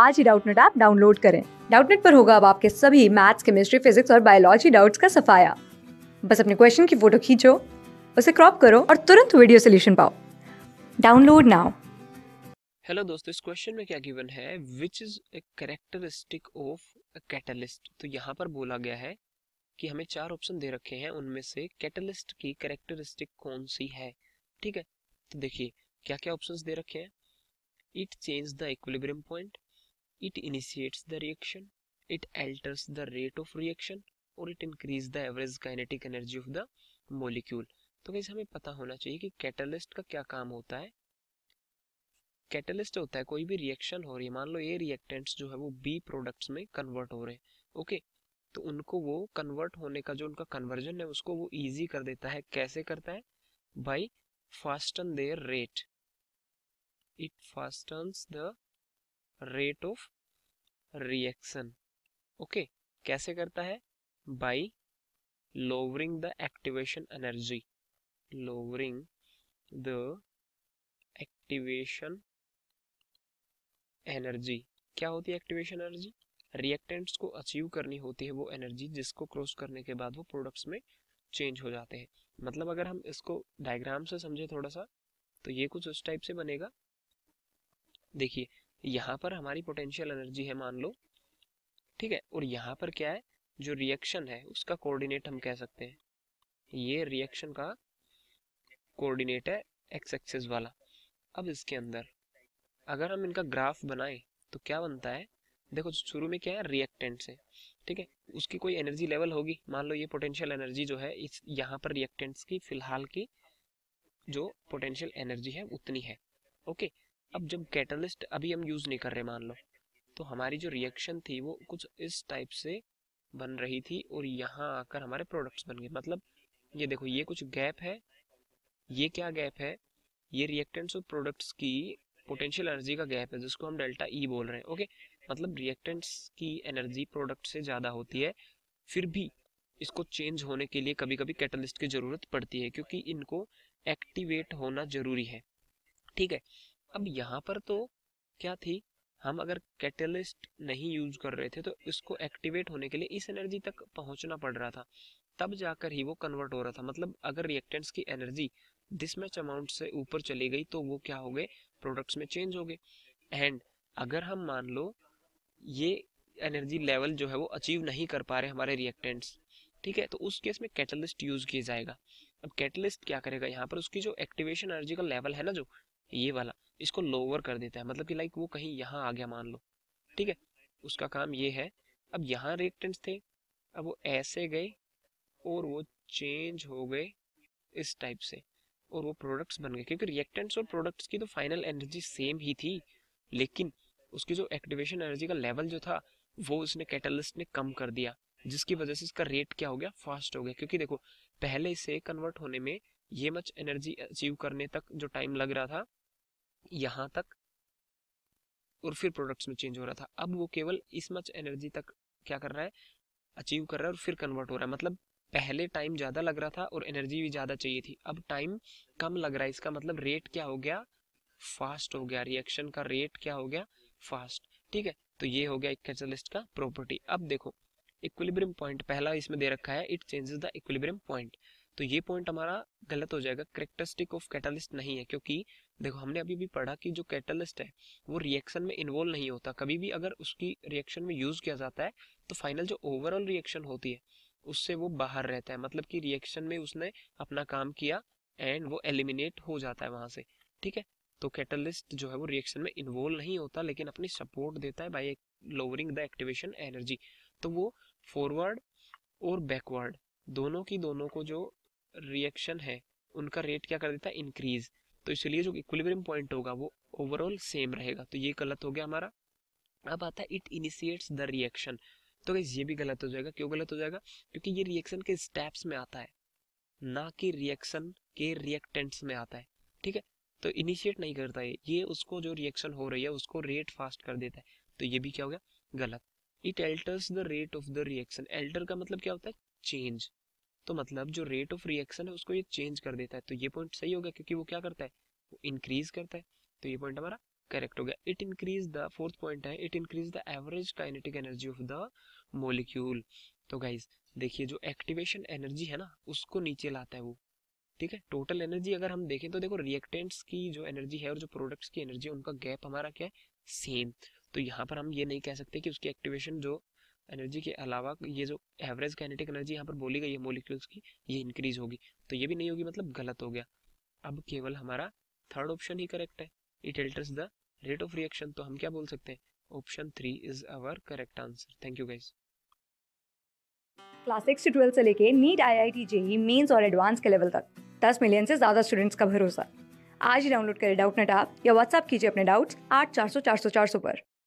आज ही Doubtnut app download करें डाउटनेट पर होगा अब आपके सभी मैथ्स केमिस्ट्री फिजिक्स और बायोलॉजी डाउट्स का सफाया बस अपने क्वेश्चन की फोटो खींचो उसे क्रॉप करो और तुरंत वीडियो सोल्यूशन पाओ डाउनलोड नाउ हेलो दोस्तों इस क्वेश्चन में क्या गिवन है which is a characteristic of a catalyst तो यहाँ पर बोला गया है कि हमें चार ऑप्शन दे रखे हैं उनमें से कैटलिस्ट की करेक्टरिस्टिक कौन सी है ठीक है तो देखिए क्या क्या ऑप्शंस दे रखे हैं it change the equilibrium point It initiates the reaction, it alters the rate of reaction or it increase the average kinetic energy of the molecule तो कैसे हमें पता होना चाहिए कि कैटलिस्ट का क्या काम होता है कैटलिस्ट होता है कोई भी रिएक्शन हो रही है मान लो ये रिएक्टेंट्स जो है वो बी प्रोडक्ट्स में कन्वर्ट हो रहे हैं ओके तो उनको वो कन्वर्ट होने का जो उनका कन्वर्जन है उसको वो इजी कर देता है कैसे करता है by fasten their rate it fastens the rate of reaction okay कैसे करता है by lowering the activation energy lowering the activation energy क्या होती है एक्टिवेशन एनर्जी रिएक्टेंट्स को अचीव करनी होती है वो एनर्जी जिसको क्रॉस करने के बाद वो प्रोडक्ट्स में चेंज हो जाते हैं मतलब अगर हम इसको डायग्राम से समझे थोड़ा सा तो ये कुछ उस टाइप से बनेगा देखिए यहाँ पर हमारी पोटेंशियल एनर्जी है मान लो ठीक है और यहाँ पर क्या है जो रिएक्शन है उसका कोऑर्डिनेट हम कह सकते हैं ये रिएक्शन का कोऑर्डिनेट है एक्स एक्सेस वाला अब इसके अंदर अगर हम इनका ग्राफ बनाए तो क्या बनता है देखो शुरू में क्या है रिएक्टेंट से ठीक है उसकी कोई एनर्जी लेवल होगी मान लो ये पोटेंशियल एनर्जी जो है इस यहाँ पर रिएक्टेंट्स की फिलहाल की जो पोटेंशियल एनर्जी है उतनी है ओके अब जब कैटलिस्ट अभी हम यूज़ नहीं कर रहे मान लो तो हमारी जो रिएक्शन थी वो कुछ इस टाइप से बन रही थी और यहाँ आकर हमारे प्रोडक्ट्स बन गए मतलब ये देखो ये कुछ गैप है ये क्या गैप है ये रिएक्टेंट्स और प्रोडक्ट्स की पोटेंशियल एनर्जी का गैप है जिसको हम डेल्टा ई e बोल रहे हैं ओके मतलब रिएक्टेंट्स की एनर्जी प्रोडक्ट से ज़्यादा होती है फिर भी इसको चेंज होने के लिए कभी कभी कैटलिस्ट की ज़रूरत पड़ती है क्योंकि इनको एक्टिवेट होना ज़रूरी है ठीक है अब यहाँ पर तो क्या थी हम अगर कैटलिस्ट नहीं यूज कर रहे थे तो इसको एक्टिवेट होने के लिए इस एनर्जी तक पहुंचना पड़ रहा था तब जाकर ही वो कन्वर्ट हो रहा था मतलब अगर रिएक्टेंट्स की एनर्जी दिस अमाउंट से ऊपर चली गई तो वो क्या हो गए प्रोडक्ट्स में चेंज हो गए एंड अगर हम मान लो ये एनर्जी लेवल जो है वो अचीव नहीं कर पा रहे हमारे रिएक्टेंट्स ठीक है तो उस केस में कैटलिस्ट यूज किया जाएगा अब कैटलिस्ट क्या करेगा यहाँ पर उसकी जो एक्टिवेशन एनर्जी का लेवल है ना जो ये वाला इसको लोअर कर देता है मतलब कि लाइक वो कहीं यहाँ आ गया मान लो ठीक है उसका काम ये है अब यहाँ रिएक्टेंट्स थे अब वो ऐसे गए और वो चेंज हो गए इस टाइप से और वो प्रोडक्ट्स बन गए क्योंकि रिएक्टेंट्स और प्रोडक्ट्स की तो फाइनल एनर्जी सेम ही थी लेकिन उसकी जो एक्टिवेशन एनर्जी का लेवल जो था वो उसने कैटलिस्ट ने कम कर दिया जिसकी वजह से इसका रेट क्या हो गया फास्ट हो गया क्योंकि देखो पहले इसे कन्वर्ट होने में ये मच एनर्जी अचीव करने तक जो टाइम लग रहा था यहाँ तक और फिर प्रोडक्ट्स में चेंज हो रहा था अब वो केवल इस मच एनर्जी तक क्या कर रहा है अचीव कर रहा है और फिर कन्वर्ट हो रहा है मतलब पहले टाइम ज़्यादा लग रहा था और एनर्जी भी ज़्यादा चाहिए थी अब टाइम कम लग रहा है इसका मतलब रेट क्या हो गया फास्ट हो गया रिएक्शन का रेट क्या हो गया फास्ट ठीक है तो ये हो गया एक कैटलिस्ट का प्रॉपर्टी अब देखो इक्विलिब्रियम पॉइंट पहला इसमें दे रखा है it changes the equilibrium point तो ये पॉइंट हमारा गलत हो जाएगा करेक्टरिस्टिक ऑफ कैटलिस्ट नहीं है क्योंकि देखो हमने अभी भी पढ़ा कि जो कैटलिस्ट है वो रिएक्शन में इन्वॉल्व नहीं होता कभी भी अगर उसकी रिएक्शन में यूज़ किया जाता है तो फाइनल जो ओवरऑल रिएक्शन होती है उससे वो बाहर रहता है मतलब कि रिएक्शन में उसने अपना काम किया एंड वो एलिमिनेट हो जाता है वहां से ठीक है तो कैटलिस्ट जो है वो रिएक्शन में इन्वॉल्व नहीं होता लेकिन अपनी सपोर्ट देता है by lowering the activation energy तो वो फॉरवर्ड और बैकवर्ड दोनों की दोनों को जो रिएक्शन है उनका रेट क्या कर देता है इंक्रीज तो इसलिए जो इक्विलिब्रियम पॉइंट होगा वो ओवरऑल सेम रहेगा तो ये गलत हो गया हमारा अब आता है इट इनिशिएट्स द रिएक्शन तो ये भी गलत हो जाएगा क्यों गलत हो जाएगा क्योंकि ये रिएक्शन के स्टेप्स में आता है ना कि रिएक्शन के रिएक्टेंट्स में आता है ठीक है तो इनिशिएट नहीं करता है ये उसको जो रिएक्शन हो रही है उसको रेट फास्ट कर देता है तो ये भी क्या हो गया गलत it alters the rate of the reaction alter का मतलब क्या होता है चेंज तो मतलब जो रेट ऑफ रिएक्शन है उसको ये चेंज कर देता है तो ये पॉइंट सही होगा क्योंकि वो क्या करता है वो इंक्रीज करता है तो ये पॉइंट हमारा करेक्ट हो गया it increase the fourth point है it increase the average kinetic energy of the molecule तो गाइज देखिए जो एक्टिवेशन एनर्जी है ना उसको नीचे लाता है वो ठीक है टोटल एनर्जी अगर हम देखें तो देखो रिएक्टेंट्स की जो एनर्जी है और जो प्रोडक्ट्स की एनर्जी है उनका गैप हमारा क्या है सेम तो यहाँ पर हम ये नहीं कह सकते कि उसकी एक्टिवेशन जो एनर्जी के अलावा ये जो एवरेज काइनेटिक एनर्जी यहाँ पर बोली गई है मोलिक्यूल्स की ये इंक्रीज होगी तो ये भी नहीं होगी मतलब गलत हो गया अब केवल हमारा थर्ड ऑप्शन ही करेक्ट है it alters the rate of reaction तो हम क्या बोल सकते हैं option three is our correct answer thank you guys class six से ट्वेल्थ से लेके NEET I I T JEE mains और एडवांस के लेवल तक दस मिलियन से ज़्यादा स्टूडेंट्स का भरोसा आज ही डाउनलोड करें डाउट नेट आप या व्हाट्सअप कीजिए अपने डाउट्स आठ चार सौ चार सौ चार सौ पर